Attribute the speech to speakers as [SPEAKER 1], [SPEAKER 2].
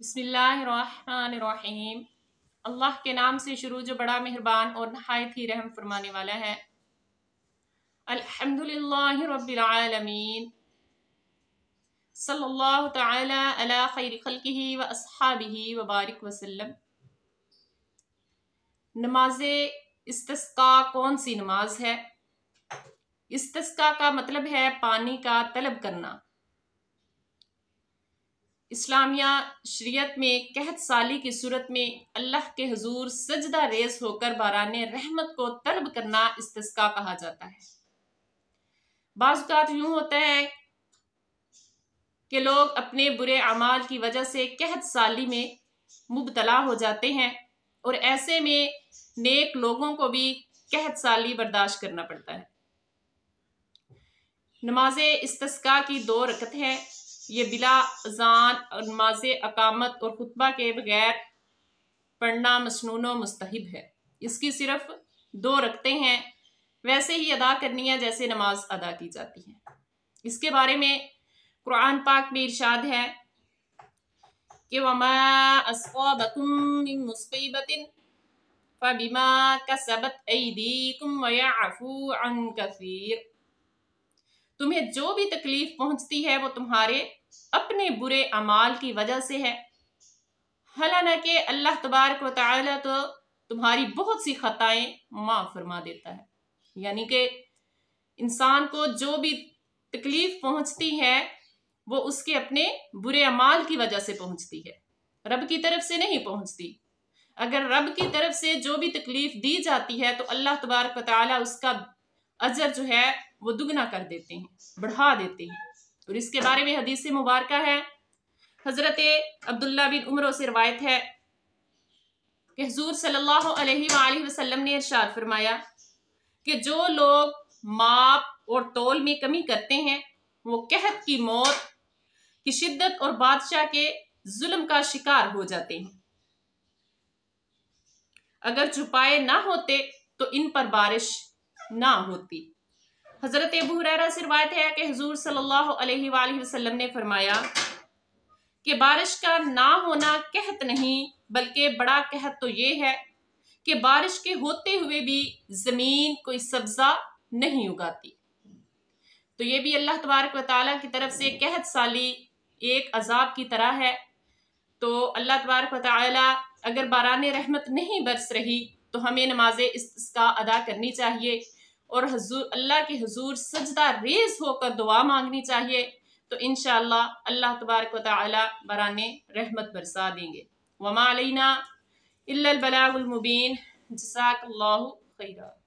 [SPEAKER 1] बसमीम अल्लाह के नाम से शुरू जो बड़ा मेहरबान और नहायत ही रहम फरमाने वाला है अल्हम्दुलिल्लाह रब्बिलआलमीन सल्लल्लाहु ताला अला खैर खल्किही व अस्हाबिही वबारक वसल्लम नमाज इस्तस्का कौन सी नमाज है इस्तस्का का मतलब है पानी का तलब करना इस्लामिया शरीयत में कहत साली की सूरत में अल्लाह के हजूर सजदा रेज होकर बारान रहमत को तलब करना इस्तस्का कहा जाता है बाज़ात यूं होता है कि लोग अपने बुरे अमाल की वजह से कहत साली में मुबतला हो जाते हैं और ऐसे में नेक लोगों को भी कहत साली बर्दाश्त करना पड़ता है नमाज इस्तस्का की दो रकत है ये बिला अजान नमाज अकामत और खुतबा के बगैर पढ़ना मसनून मुस्तहब है इसकी सिर्फ दो रखते हैं वैसे ही अदा करनी है जैसे नमाज अदा की जाती है इसके बारे में कुरान पाक में इर्शाद है कि वमा तुम्हें जो भी तकलीफ पहुंचती है वो तुम्हारे अपने बुरे अमाल की वजह से है हालांकि अल्लाह तबारक वाली तो तुम्हारी बहुत सी ख़ताएं माँ फरमा देता है यानी कि इंसान को जो भी तकलीफ पहुंचती है वो उसके अपने बुरे अमाल की वजह से पहुंचती है रब की तरफ से नहीं पहुंचती अगर रब की तरफ से जो भी तकलीफ दी जाती है तो अल्लाह तबारक ताली उसका अजर जो है वो दुगना कर देते हैं बढ़ा देते हैं और इसके बारे में हदीस मुबारक है हज़रत अब्दुल्ला बिन उमरों से रवायत है कि हजूर सल्लल्लाहु अलैहि वसल्लम ने इरशाद फरमाया कि जो लोग माप और तोल में कमी करते हैं वो कहत की मौत की शिद्दत और बादशाह के जुल्म का शिकार हो जाते हैं अगर छुपाए ना होते तो इन पर बारिश ना होती हज़रत अबू हुररा से रवायत है कि हजूर सल्लल्लाहु अलैहि वसल्लम ने फरमाया कि बारिश का ना होना कहत नहीं बल्कि बड़ा कहत तो ये है कि बारिश के होते हुए भी ज़मीन कोई सब्ज़ा नहीं उगाती तो ये भी अल्लाह तबारक व की तरफ से कहत साली एक अजाब की तरह है तो अल्लाह तबारक व ताली अगर बारान रहमत नहीं बरस रही तो हमें नमाज इसका अदा करनी चाहिए और हजूर अल्लाह के हजूर सजदा रेज होकर दुआ मांगनी चाहिए तो इन अल्लाह तबारक बराने रहमत बरसा देंगे वमा अलना जसाक